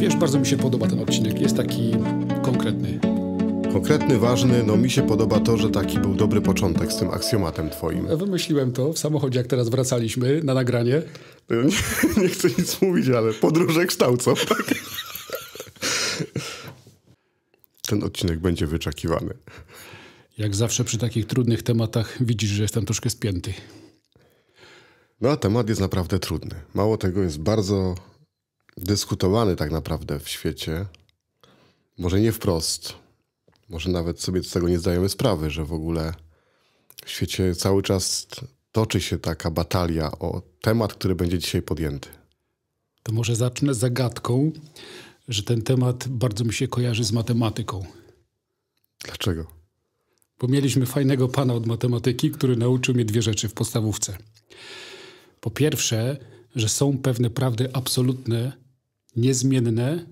Wiesz, bardzo mi się podoba ten odcinek. Jest taki konkretny. Konkretny, ważny, no mi się podoba to, że taki był dobry początek z tym aksjomatem twoim. E, wymyśliłem to w samochodzie, jak teraz wracaliśmy na nagranie. E, nie, nie chcę nic mówić, ale podróże kształcą. Tak? Ten odcinek będzie wyczekiwany. Jak zawsze przy takich trudnych tematach widzisz, że jestem troszkę spięty. No a temat jest naprawdę trudny. Mało tego, jest bardzo dyskutowany tak naprawdę w świecie. Może nie wprost, może nawet sobie z tego nie zdajemy sprawy, że w ogóle w świecie cały czas toczy się taka batalia o temat, który będzie dzisiaj podjęty. To może zacznę zagadką, że ten temat bardzo mi się kojarzy z matematyką. Dlaczego? Bo mieliśmy fajnego pana od matematyki, który nauczył mnie dwie rzeczy w podstawówce. Po pierwsze, że są pewne prawdy absolutne, niezmienne,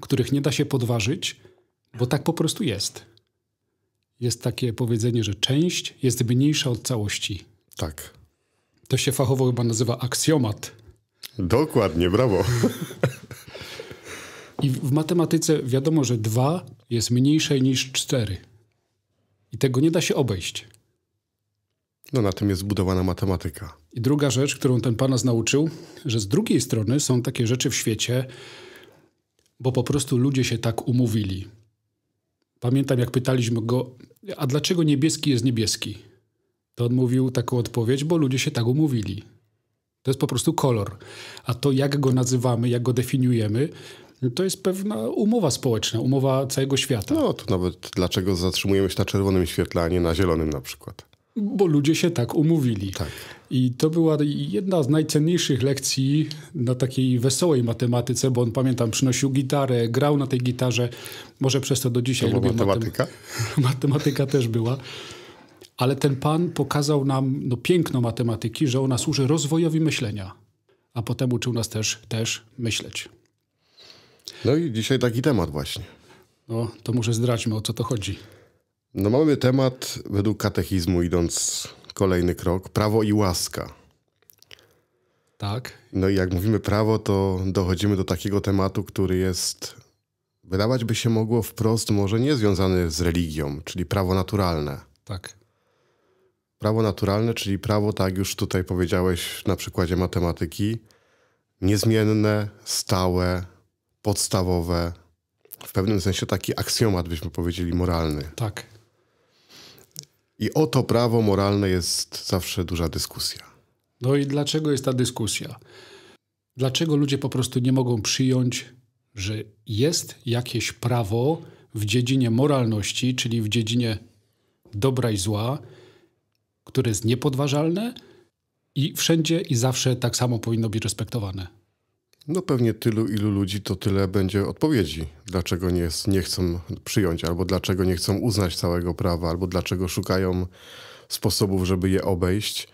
których nie da się podważyć, bo tak po prostu jest. Jest takie powiedzenie, że część jest mniejsza od całości. Tak. To się fachowo chyba nazywa aksjomat. Dokładnie, brawo. I w matematyce wiadomo, że 2 jest mniejsze niż 4. I tego nie da się obejść. No na tym jest zbudowana matematyka. I druga rzecz, którą ten Pan nas nauczył, że z drugiej strony są takie rzeczy w świecie, bo po prostu ludzie się tak umówili. Pamiętam, jak pytaliśmy go, a dlaczego niebieski jest niebieski? To on mówił taką odpowiedź, bo ludzie się tak umówili. To jest po prostu kolor. A to, jak go nazywamy, jak go definiujemy, to jest pewna umowa społeczna, umowa całego świata. No, to nawet dlaczego zatrzymujemy się na czerwonym świetle, a nie na zielonym na przykład. Bo ludzie się tak umówili. Tak. I to była jedna z najcenniejszych lekcji na takiej wesołej matematyce, bo on pamiętam, przynosił gitarę, grał na tej gitarze. Może przez to do dzisiaj to lubię matematyka. Matem matematyka też była. Ale ten pan pokazał nam no, piękno matematyki, że ona służy rozwojowi myślenia, a potem uczył nas też, też myśleć. No i dzisiaj taki temat właśnie. No, to może zdradźmy, o co to chodzi. No mamy temat według katechizmu, idąc kolejny krok, prawo i łaska. Tak. No i jak mówimy prawo, to dochodzimy do takiego tematu, który jest, wydawać by się mogło wprost, może nie związany z religią, czyli prawo naturalne. Tak. Prawo naturalne, czyli prawo, tak już tutaj powiedziałeś na przykładzie matematyki, niezmienne, stałe, podstawowe, w pewnym sensie taki aksjomat, byśmy powiedzieli, moralny. Tak. I o to prawo moralne jest zawsze duża dyskusja. No i dlaczego jest ta dyskusja? Dlaczego ludzie po prostu nie mogą przyjąć, że jest jakieś prawo w dziedzinie moralności, czyli w dziedzinie dobra i zła, które jest niepodważalne i wszędzie i zawsze tak samo powinno być respektowane? No pewnie tylu, ilu ludzi, to tyle będzie odpowiedzi, dlaczego nie, nie chcą przyjąć, albo dlaczego nie chcą uznać całego prawa, albo dlaczego szukają sposobów, żeby je obejść.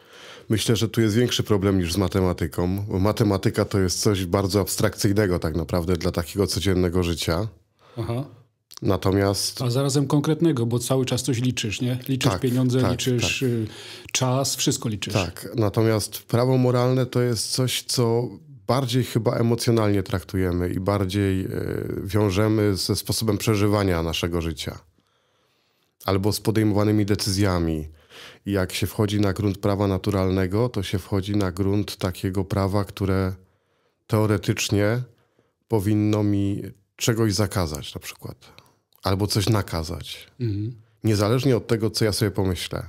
Myślę, że tu jest większy problem niż z matematyką, bo matematyka to jest coś bardzo abstrakcyjnego tak naprawdę dla takiego codziennego życia. Aha. Natomiast. A zarazem konkretnego, bo cały czas coś liczysz, nie? Liczysz tak, pieniądze, tak, liczysz tak. Y, czas, wszystko liczysz. Tak. Natomiast prawo moralne to jest coś, co bardziej chyba emocjonalnie traktujemy i bardziej e, wiążemy ze sposobem przeżywania naszego życia albo z podejmowanymi decyzjami. I jak się wchodzi na grunt prawa naturalnego, to się wchodzi na grunt takiego prawa, które teoretycznie powinno mi czegoś zakazać, na przykład, albo coś nakazać, mhm. niezależnie od tego, co ja sobie pomyślę.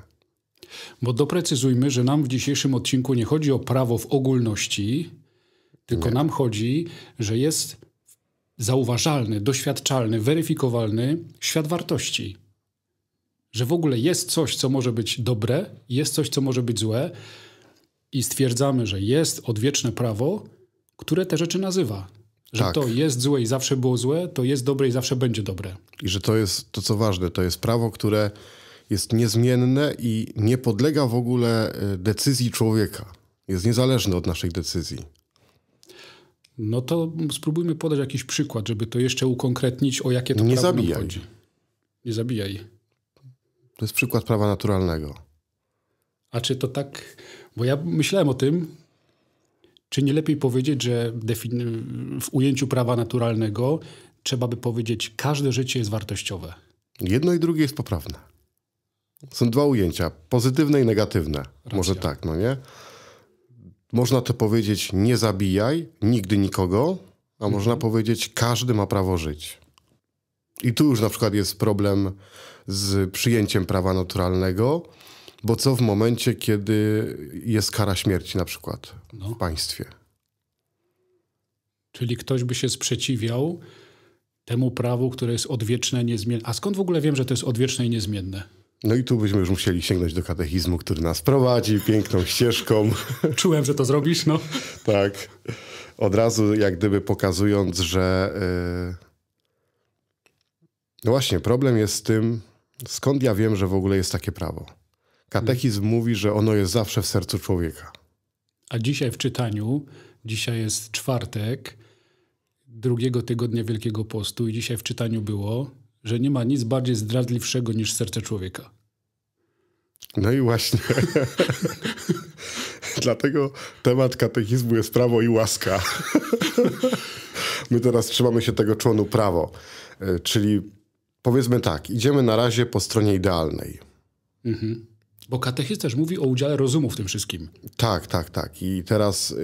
Bo doprecyzujmy, że nam w dzisiejszym odcinku nie chodzi o prawo w ogólności, tylko Nie. nam chodzi, że jest zauważalny, doświadczalny, weryfikowalny świat wartości. Że w ogóle jest coś, co może być dobre, jest coś, co może być złe, i stwierdzamy, że jest odwieczne prawo, które te rzeczy nazywa. Że tak. to jest złe i zawsze było złe, to jest dobre i zawsze będzie dobre. I że to jest to, co ważne, to jest prawo, które jest niezmienne i nie podlega w ogóle y, decyzji człowieka. Jest niezależne od naszych decyzji. No to spróbujmy podać jakiś przykład, żeby to jeszcze ukonkretnić, o jakie to Nie prawo zabijaj. chodzi. Nie zabijaj. To jest przykład prawa naturalnego. A czy to tak... Bo ja myślałem o tym, czy nie lepiej powiedzieć, że w ujęciu prawa naturalnego trzeba by powiedzieć, każde życie jest wartościowe. Jedno i drugie jest poprawne. Są dwa ujęcia, pozytywne i negatywne. Racja. Może tak, no nie? można to powiedzieć nie zabijaj nigdy nikogo, a mhm. można powiedzieć każdy ma prawo żyć. I tu już na przykład jest problem z przyjęciem prawa naturalnego, bo co w momencie, kiedy jest kara śmierci na przykład no. w państwie? Czyli ktoś by się sprzeciwiał temu prawu, które jest odwieczne, niezmienne. A skąd w ogóle wiem, że to jest odwieczne i niezmienne? No i tu byśmy już musieli sięgnąć do katechizmu, który nas prowadzi piękną ścieżką. Czułem, że to zrobisz, no. tak. Od razu jak gdyby pokazując, że... Y, no właśnie, problem jest z tym, skąd ja wiem, że w ogóle jest takie prawo. Katechizm hmm. mówi, że ono jest zawsze w sercu człowieka. A dzisiaj w czytaniu, dzisiaj jest czwartek drugiego tygodnia Wielkiego Postu i dzisiaj w czytaniu było że nie ma nic bardziej zdradliwszego niż serce człowieka. No i właśnie. Dlatego temat katechizmu jest prawo i łaska. My teraz trzymamy się tego członu prawo. E, czyli powiedzmy tak, idziemy na razie po stronie idealnej. Mhm. Bo katechizm też mówi o udziale rozumu w tym wszystkim. Tak, tak, tak. I teraz e,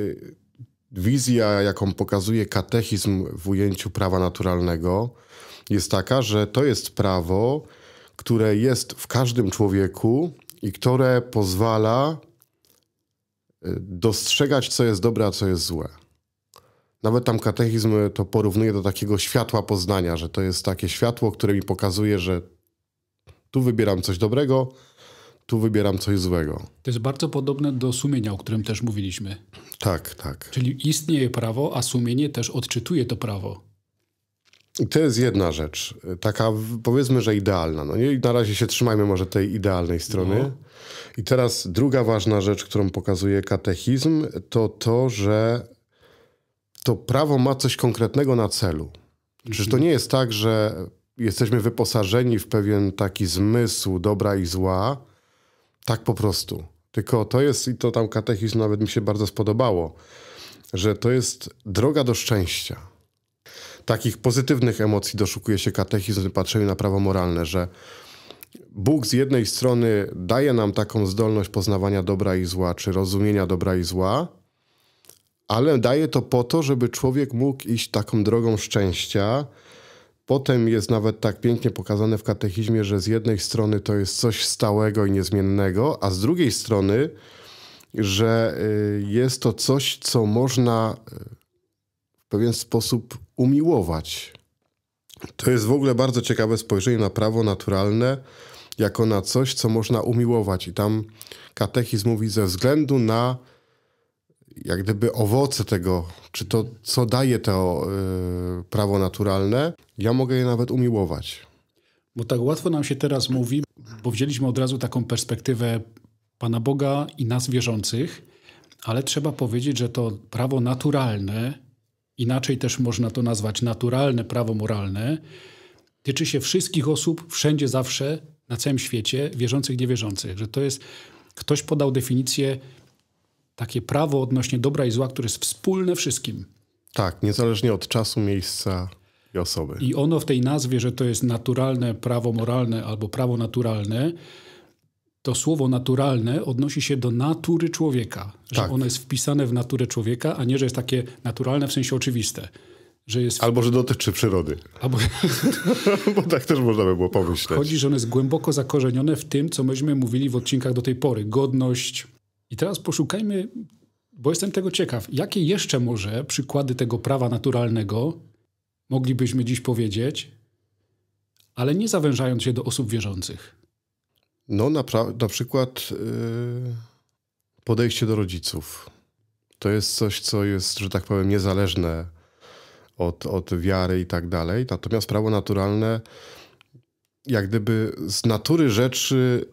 wizja, jaką pokazuje katechizm w ujęciu prawa naturalnego, jest taka, że to jest prawo, które jest w każdym człowieku i które pozwala e, dostrzegać, co jest dobre, a co jest złe. Nawet tam katechizm e, to porównuje do takiego światła poznania, że to jest takie światło, które mi pokazuje, że tu wybieram coś dobrego, tu wybieram coś złego. To jest bardzo podobne do sumienia, o którym też mówiliśmy. Tak, tak. Czyli istnieje prawo, a sumienie też odczytuje to prawo. I to jest jedna rzecz, taka powiedzmy, że idealna. No nie? I na razie się trzymajmy może tej idealnej strony. No. I teraz druga ważna rzecz, którą pokazuje katechizm, to to, że to prawo ma coś konkretnego na celu. Czyż to mhm. nie jest tak, że jesteśmy wyposażeni w pewien taki zmysł dobra i zła, tak po prostu. Tylko to jest, i to tam katechizm nawet mi się bardzo spodobało, że to jest droga do szczęścia takich pozytywnych emocji doszukuje się katechizm w patrzeniu na prawo moralne, że Bóg z jednej strony daje nam taką zdolność poznawania dobra i zła, czy rozumienia dobra i zła, ale daje to po to, żeby człowiek mógł iść taką drogą szczęścia. Potem jest nawet tak pięknie pokazane w katechizmie, że z jednej strony to jest coś stałego i niezmiennego, a z drugiej strony, że y, jest to coś, co można y, pewien sposób umiłować. To jest w ogóle bardzo ciekawe spojrzenie na prawo naturalne, jako na coś, co można umiłować. I tam katechizm mówi ze względu na jak gdyby owoce tego, czy to, co daje to yy, prawo naturalne, ja mogę je nawet umiłować. Bo tak łatwo nam się teraz mówi, bo wzięliśmy od razu taką perspektywę Pana Boga i nas wierzących, ale trzeba powiedzieć, że to prawo naturalne inaczej też można to nazwać naturalne prawo moralne, tyczy się wszystkich osób, wszędzie, zawsze, na całym świecie, wierzących, niewierzących. Że to jest, ktoś podał definicję, takie prawo odnośnie dobra i zła, które jest wspólne wszystkim. Tak, niezależnie od czasu, miejsca i osoby. I ono w tej nazwie, że to jest naturalne prawo moralne albo prawo naturalne, to słowo naturalne odnosi się do natury człowieka, że tak. ono jest wpisane w naturę człowieka, a nie, że jest takie naturalne w sensie oczywiste. Że jest... Albo że dotyczy przyrody. Albo... Bo tak też można by było pomyśleć. Chodzi, że ono jest głęboko zakorzenione w tym, co myśmy mówili w odcinkach do tej pory. Godność. I teraz poszukajmy, bo jestem tego ciekaw, jakie jeszcze może przykłady tego prawa naturalnego moglibyśmy dziś powiedzieć, ale nie zawężając się do osób wierzących. No na, na przykład yy, podejście do rodziców. To jest coś, co jest, że tak powiem, niezależne od, od wiary i tak dalej. Natomiast prawo naturalne jak gdyby z natury rzeczy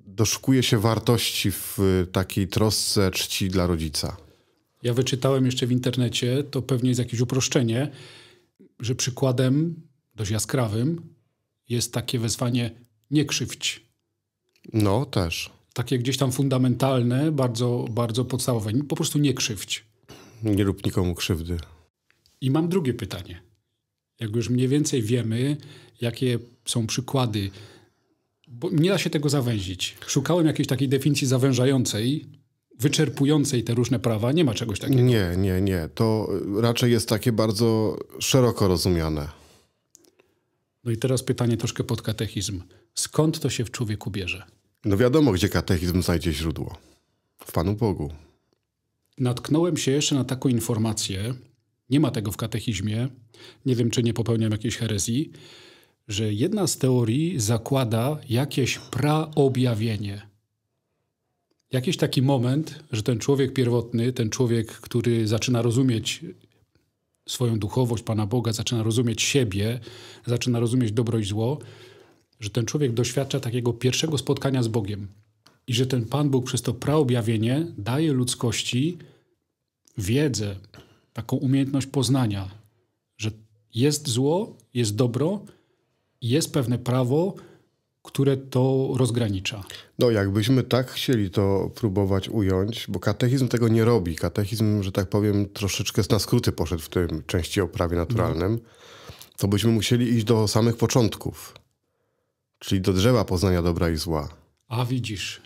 doszukuje się wartości w takiej trosce czci dla rodzica. Ja wyczytałem jeszcze w internecie, to pewnie jest jakieś uproszczenie, że przykładem dość jaskrawym jest takie wezwanie nie krzywdź. No, też. Takie gdzieś tam fundamentalne, bardzo, bardzo podstawowe. Po prostu nie krzywdź. Nie rób nikomu krzywdy. I mam drugie pytanie. Jak już mniej więcej wiemy, jakie są przykłady, bo nie da się tego zawęzić. Szukałem jakiejś takiej definicji zawężającej, wyczerpującej te różne prawa. Nie ma czegoś takiego. Nie, nie, nie. To raczej jest takie bardzo szeroko rozumiane. No i teraz pytanie troszkę pod katechizm. Skąd to się w człowieku bierze? No wiadomo, gdzie katechizm znajdzie źródło. W Panu Bogu. Natknąłem się jeszcze na taką informację, nie ma tego w katechizmie, nie wiem czy nie popełniam jakiejś herezji, że jedna z teorii zakłada jakieś praobjawienie. Jakiś taki moment, że ten człowiek pierwotny, ten człowiek, który zaczyna rozumieć swoją duchowość Pana Boga, zaczyna rozumieć siebie, zaczyna rozumieć dobro i zło, że ten człowiek doświadcza takiego pierwszego spotkania z Bogiem i że ten Pan Bóg przez to praobjawienie daje ludzkości wiedzę, taką umiejętność poznania, że jest zło, jest dobro, jest pewne prawo, które to rozgranicza. No, jakbyśmy tak chcieli to próbować ująć, bo katechizm tego nie robi. Katechizm, że tak powiem, troszeczkę na skróty poszedł w tym części o prawie naturalnym, mhm. to byśmy musieli iść do samych początków czyli do drzewa poznania dobra i zła. A widzisz.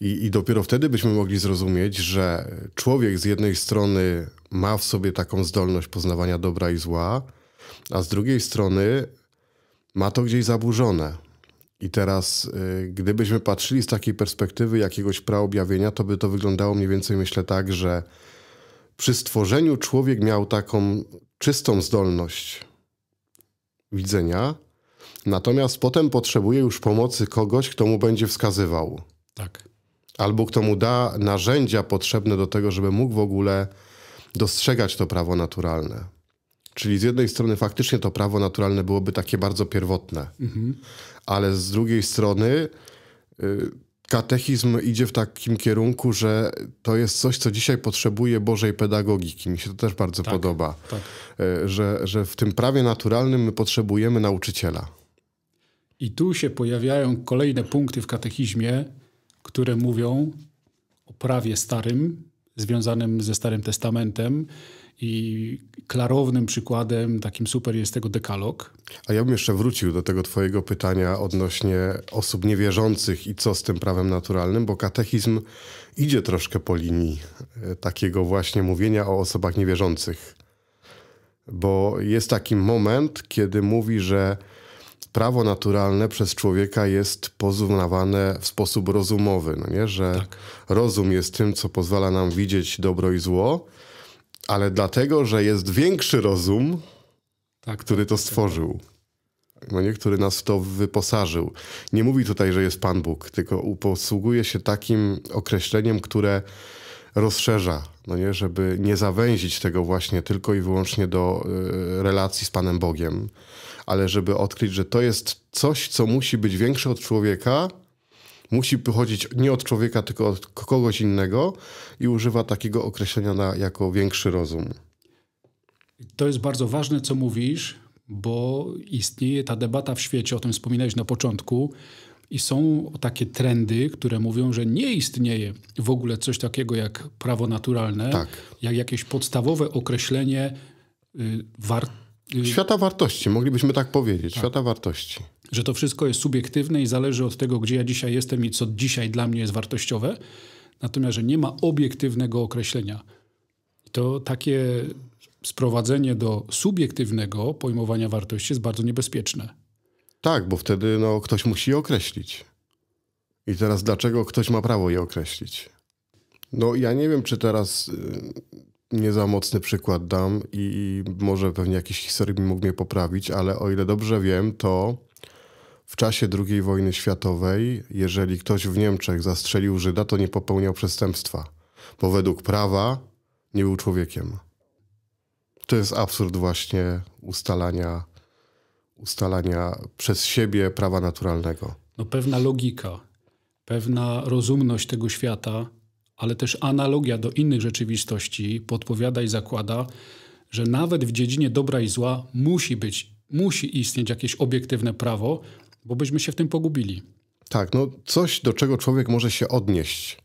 I, I dopiero wtedy byśmy mogli zrozumieć, że człowiek z jednej strony ma w sobie taką zdolność poznawania dobra i zła, a z drugiej strony ma to gdzieś zaburzone. I teraz, y, gdybyśmy patrzyli z takiej perspektywy jakiegoś praobjawienia, to by to wyglądało mniej więcej, myślę, tak, że przy stworzeniu człowiek miał taką czystą zdolność widzenia, Natomiast potem potrzebuje już pomocy kogoś, kto mu będzie wskazywał. Tak. Albo kto mu da narzędzia potrzebne do tego, żeby mógł w ogóle dostrzegać to prawo naturalne. Czyli z jednej strony faktycznie to prawo naturalne byłoby takie bardzo pierwotne, mhm. ale z drugiej strony y, katechizm idzie w takim kierunku, że to jest coś, co dzisiaj potrzebuje Bożej pedagogiki. Mi się to też bardzo tak, podoba, tak. Y, że, że w tym prawie naturalnym my potrzebujemy nauczyciela. I tu się pojawiają kolejne punkty w katechizmie, które mówią o prawie starym, związanym ze Starym Testamentem. I klarownym przykładem takim super jest tego dekalog. A ja bym jeszcze wrócił do tego twojego pytania odnośnie osób niewierzących i co z tym prawem naturalnym, bo katechizm idzie troszkę po linii e, takiego właśnie mówienia o osobach niewierzących. Bo jest taki moment, kiedy mówi, że prawo naturalne przez człowieka jest poznawane w sposób rozumowy, no nie? że tak. rozum jest tym, co pozwala nam widzieć dobro i zło, ale dlatego, że jest większy rozum, tak, który to stworzył. No nie, który nas w to wyposażył. Nie mówi tutaj, że jest Pan Bóg, tylko posługuje się takim określeniem, które rozszerza no nie, żeby nie zawęzić tego właśnie tylko i wyłącznie do y, relacji z Panem Bogiem, ale żeby odkryć, że to jest coś, co musi być większe od człowieka, musi pochodzić nie od człowieka, tylko od kogoś innego i używa takiego określenia na, jako większy rozum. To jest bardzo ważne, co mówisz, bo istnieje ta debata w świecie, o tym wspominałeś na początku, i są takie trendy, które mówią, że nie istnieje w ogóle coś takiego jak prawo naturalne, tak. jak jakieś podstawowe określenie y, wartości. Y, świata wartości, moglibyśmy tak powiedzieć, tak. świata wartości. Że to wszystko jest subiektywne i zależy od tego, gdzie ja dzisiaj jestem i co dzisiaj dla mnie jest wartościowe. Natomiast, że nie ma obiektywnego określenia. To takie sprowadzenie do subiektywnego pojmowania wartości jest bardzo niebezpieczne. Tak, bo wtedy no, ktoś musi je określić. I teraz dlaczego ktoś ma prawo je określić? No ja nie wiem, czy teraz y, nie za mocny przykład dam i może pewnie jakiś historyk mógł mnie poprawić, ale o ile dobrze wiem, to w czasie II wojny światowej, jeżeli ktoś w Niemczech zastrzelił Żyda, to nie popełniał przestępstwa, bo według prawa nie był człowiekiem. To jest absurd właśnie ustalania ustalania przez siebie prawa naturalnego? No pewna logika, pewna rozumność tego świata, ale też analogia do innych rzeczywistości podpowiada i zakłada, że nawet w dziedzinie dobra i zła musi być, musi istnieć jakieś obiektywne prawo, bo byśmy się w tym pogubili. Tak, no coś, do czego człowiek może się odnieść.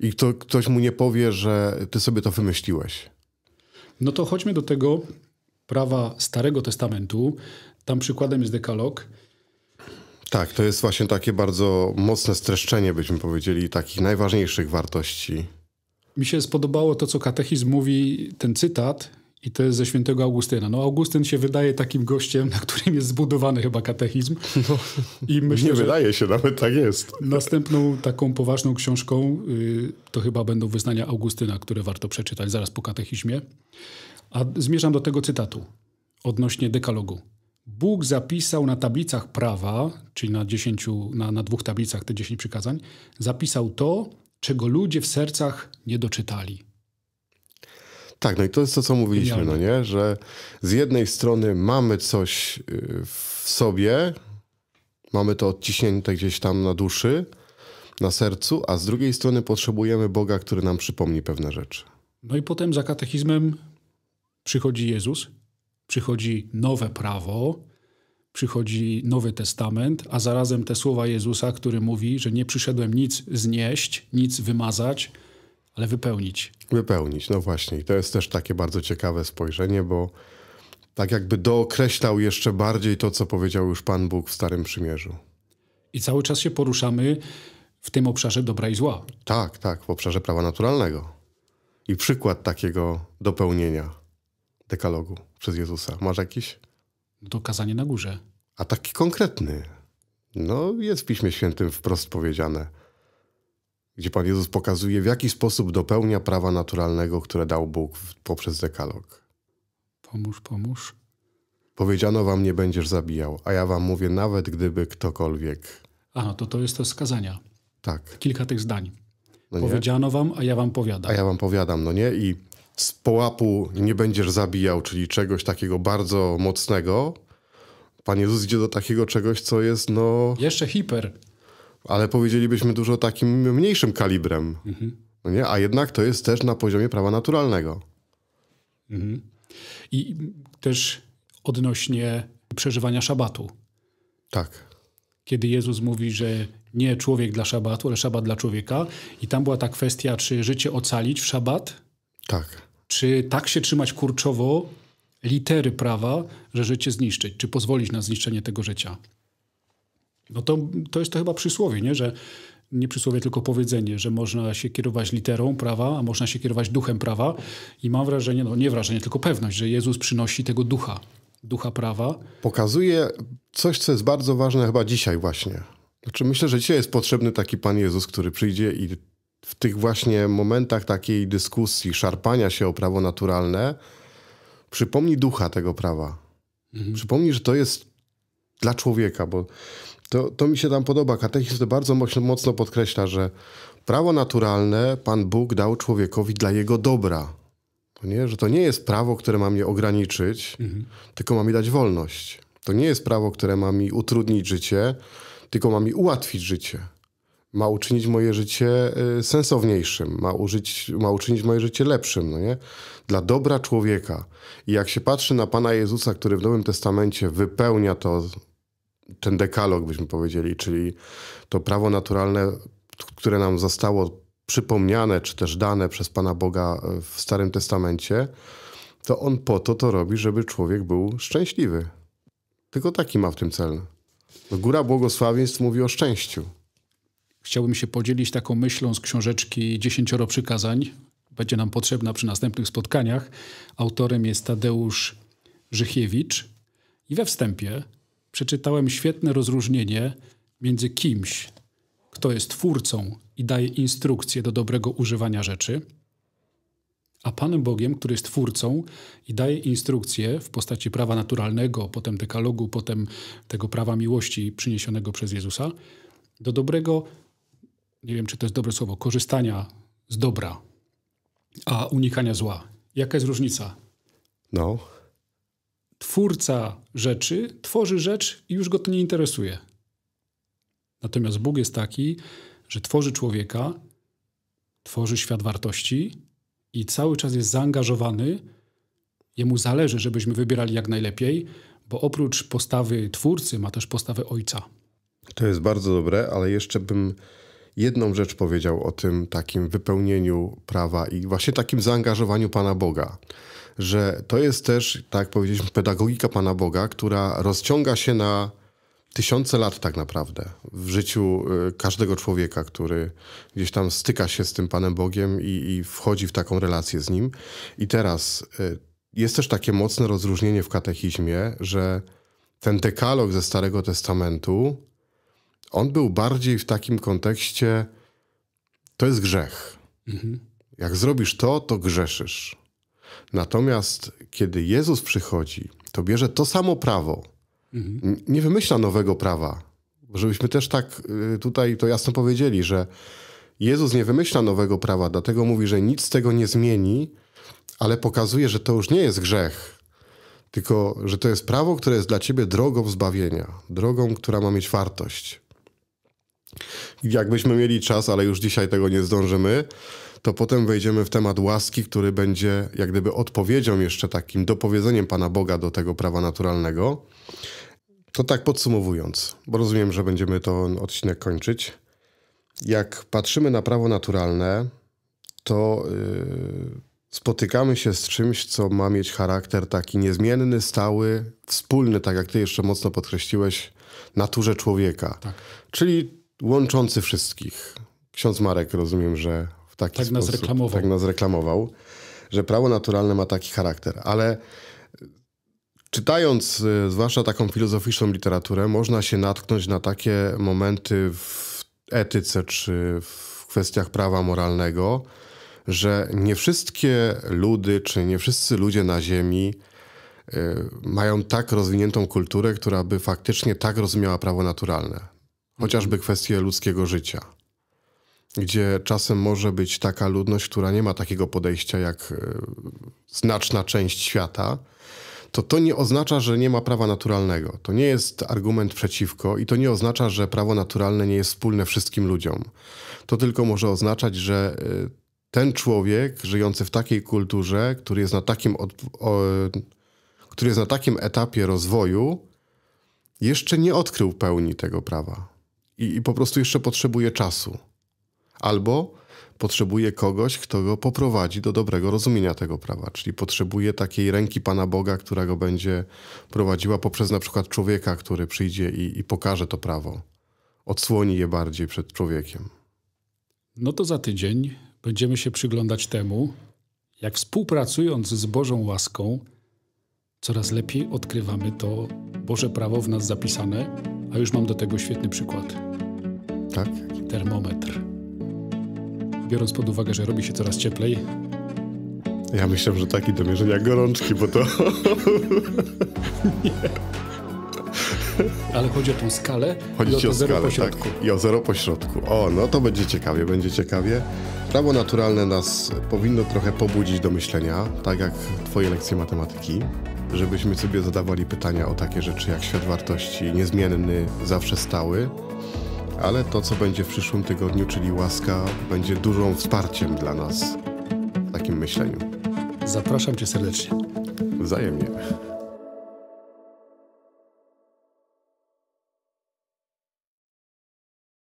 I to, ktoś mu nie powie, że ty sobie to wymyśliłeś. No to chodźmy do tego prawa Starego Testamentu, tam przykładem jest dekalog. Tak, to jest właśnie takie bardzo mocne streszczenie, byśmy powiedzieli, takich najważniejszych wartości. Mi się spodobało to, co katechizm mówi, ten cytat, i to jest ze świętego Augustyna. No Augustyn się wydaje takim gościem, na którym jest zbudowany chyba katechizm. No, I myślę, nie wydaje się, nawet tak jest. Następną taką poważną książką y, to chyba będą wyznania Augustyna, które warto przeczytać zaraz po katechizmie. A zmierzam do tego cytatu odnośnie dekalogu. Bóg zapisał na tablicach prawa, czyli na, dziesięciu, na, na dwóch tablicach te dziesięć przykazań, zapisał to, czego ludzie w sercach nie doczytali. Tak, no i to jest to, co mówiliśmy, no nie? Że z jednej strony mamy coś y, w sobie, mamy to odciśnięte gdzieś tam na duszy, na sercu, a z drugiej strony potrzebujemy Boga, który nam przypomni pewne rzeczy. No i potem za katechizmem przychodzi Jezus, przychodzi nowe prawo, przychodzi Nowy Testament, a zarazem te słowa Jezusa, który mówi, że nie przyszedłem nic znieść, nic wymazać, ale wypełnić. Wypełnić, no właśnie. I to jest też takie bardzo ciekawe spojrzenie, bo tak jakby dookreślał jeszcze bardziej to, co powiedział już Pan Bóg w Starym Przymierzu. I cały czas się poruszamy w tym obszarze dobra i zła. Tak, tak, w obszarze prawa naturalnego. I przykład takiego dopełnienia dekalogu przez Jezusa? Masz jakiś? No to kazanie na górze. A taki konkretny. No, jest w Piśmie Świętym wprost powiedziane, gdzie Pan Jezus pokazuje, w jaki sposób dopełnia prawa naturalnego, które dał Bóg poprzez dekalog. Pomóż, pomóż. Powiedziano wam, nie będziesz zabijał, a ja wam mówię, nawet gdyby ktokolwiek. A, no to to jest to skazania. Tak. Kilka tych zdań. No Powiedziano wam, a ja wam powiadam. A ja wam powiadam, no nie? I z połapu nie będziesz zabijał, czyli czegoś takiego bardzo mocnego, Pan Jezus idzie do takiego czegoś, co jest no... Jeszcze hiper. Ale powiedzielibyśmy dużo takim mniejszym kalibrem. Mhm. No nie? A jednak to jest też na poziomie prawa naturalnego. Mhm. I też odnośnie przeżywania szabatu. Tak. Kiedy Jezus mówi, że nie człowiek dla szabatu, ale szabat dla człowieka. I tam była ta kwestia, czy życie ocalić w szabat, tak. Czy tak się trzymać kurczowo litery prawa, że życie zniszczyć? Czy pozwolić na zniszczenie tego życia? No to, to jest to chyba przysłowie, nie? że nie przysłowie, tylko powiedzenie, że można się kierować literą prawa, a można się kierować duchem prawa. I mam wrażenie, no nie wrażenie, tylko pewność, że Jezus przynosi tego ducha, ducha prawa. Pokazuje coś, co jest bardzo ważne chyba dzisiaj właśnie. Znaczy myślę, że dzisiaj jest potrzebny taki Pan Jezus, który przyjdzie i w tych właśnie momentach takiej dyskusji, szarpania się o prawo naturalne, przypomni ducha tego prawa. Mhm. Przypomni, że to jest dla człowieka, bo to, to mi się tam podoba. Katechizm to bardzo mocno, podkreśla, że prawo naturalne Pan Bóg dał człowiekowi dla jego dobra. nie, że to nie jest prawo, które ma mnie ograniczyć, mhm. tylko ma mi dać wolność. To nie jest prawo, które ma mi utrudnić życie, tylko ma mi ułatwić życie ma uczynić moje życie y, sensowniejszym, ma, użyć, ma uczynić moje życie lepszym, no nie? Dla dobra człowieka. I jak się patrzy na Pana Jezusa, który w Nowym Testamencie wypełnia to, ten dekalog, byśmy powiedzieli, czyli to prawo naturalne, które nam zostało przypomniane, czy też dane przez Pana Boga y, w Starym Testamencie, to On po to to robi, żeby człowiek był szczęśliwy. Tylko taki ma w tym cel. Góra błogosławieństw mówi o szczęściu. Chciałbym się podzielić taką myślą z książeczki Dziesięcioro Przykazań. Będzie nam potrzebna przy następnych spotkaniach. Autorem jest Tadeusz Żychiewicz. I we wstępie przeczytałem świetne rozróżnienie między kimś, kto jest twórcą i daje instrukcje do dobrego używania rzeczy, a Panem Bogiem, który jest twórcą i daje instrukcje w postaci prawa naturalnego, potem dekalogu, potem tego prawa miłości przyniesionego przez Jezusa, do dobrego nie wiem czy to jest dobre słowo, korzystania z dobra, a unikania zła. Jaka jest różnica? No. Twórca rzeczy tworzy rzecz i już go to nie interesuje. Natomiast Bóg jest taki, że tworzy człowieka, tworzy świat wartości i cały czas jest zaangażowany. Jemu zależy, żebyśmy wybierali jak najlepiej, bo oprócz postawy twórcy ma też postawę ojca. To jest bardzo dobre, ale jeszcze bym jedną rzecz powiedział o tym takim wypełnieniu prawa i właśnie takim zaangażowaniu Pana Boga. Że to jest też, tak jak powiedzieliśmy, pedagogika Pana Boga, która rozciąga się na tysiące lat tak naprawdę w życiu y, każdego człowieka, który gdzieś tam styka się z tym Panem Bogiem i, i wchodzi w taką relację z Nim. I teraz y, jest też takie mocne rozróżnienie w katechizmie, że ten dekalog ze Starego Testamentu on był bardziej w takim kontekście, to jest grzech. Mhm. Jak zrobisz to, to grzeszysz. Natomiast kiedy Jezus przychodzi, to bierze to samo prawo. Mhm. Nie wymyśla nowego prawa. Żebyśmy też tak y, tutaj to jasno powiedzieli, że Jezus nie wymyśla nowego prawa, dlatego mówi, że nic z tego nie zmieni, ale pokazuje, że to już nie jest grzech, tylko że to jest prawo, które jest dla ciebie drogą zbawienia, drogą, która ma mieć wartość jakbyśmy mieli czas, ale już dzisiaj tego nie zdążymy, to potem wejdziemy w temat łaski, który będzie jak gdyby odpowiedzią jeszcze takim dopowiedzeniem Pana Boga do tego prawa naturalnego. To tak podsumowując, bo rozumiem, że będziemy ten odcinek kończyć. Jak patrzymy na prawo naturalne, to yy, spotykamy się z czymś, co ma mieć charakter taki niezmienny, stały, wspólny, tak jak ty jeszcze mocno podkreśliłeś, naturze człowieka. Tak. Czyli łączący wszystkich. Ksiądz Marek, rozumiem, że w taki tak sposób nas reklamował. tak nas reklamował, że prawo naturalne ma taki charakter, ale czytając y, zwłaszcza taką filozoficzną literaturę, można się natknąć na takie momenty w etyce czy w kwestiach prawa moralnego, że nie wszystkie ludy czy nie wszyscy ludzie na Ziemi y, mają tak rozwiniętą kulturę, która by faktycznie tak rozumiała prawo naturalne. Chociażby kwestie ludzkiego życia, gdzie czasem może być taka ludność, która nie ma takiego podejścia jak e, znaczna część świata, to to nie oznacza, że nie ma prawa naturalnego. To nie jest argument przeciwko i to nie oznacza, że prawo naturalne nie jest wspólne wszystkim ludziom. To tylko może oznaczać, że e, ten człowiek żyjący w takiej kulturze, który jest na takim, od, o, który jest na takim etapie rozwoju, jeszcze nie odkrył pełni tego prawa i, i po prostu jeszcze potrzebuje czasu. Albo potrzebuje kogoś, kto go poprowadzi do dobrego rozumienia tego prawa, czyli potrzebuje takiej ręki Pana Boga, która go będzie prowadziła poprzez na przykład człowieka, który przyjdzie i, i pokaże to prawo, odsłoni je bardziej przed człowiekiem. No to za tydzień będziemy się przyglądać temu, jak współpracując z Bożą łaską, coraz lepiej odkrywamy to Boże prawo w nas zapisane, a już mam do tego świetny przykład. Tak? Termometr. Biorąc pod uwagę, że robi się coraz cieplej. Ja myślę, że taki do mierzenia gorączki, bo to. Nie. Ale chodzi o tą skalę. Chodzi i o, o skalę, pośrodku. tak. I o zero pośrodku. O, no to będzie ciekawie, będzie ciekawie. Prawo naturalne nas powinno trochę pobudzić do myślenia, tak jak twoje lekcje matematyki żebyśmy sobie zadawali pytania o takie rzeczy jak świat wartości niezmienny, zawsze stały, ale to, co będzie w przyszłym tygodniu, czyli łaska, będzie dużą wsparciem dla nas w takim myśleniu. Zapraszam Cię serdecznie. Wzajemnie.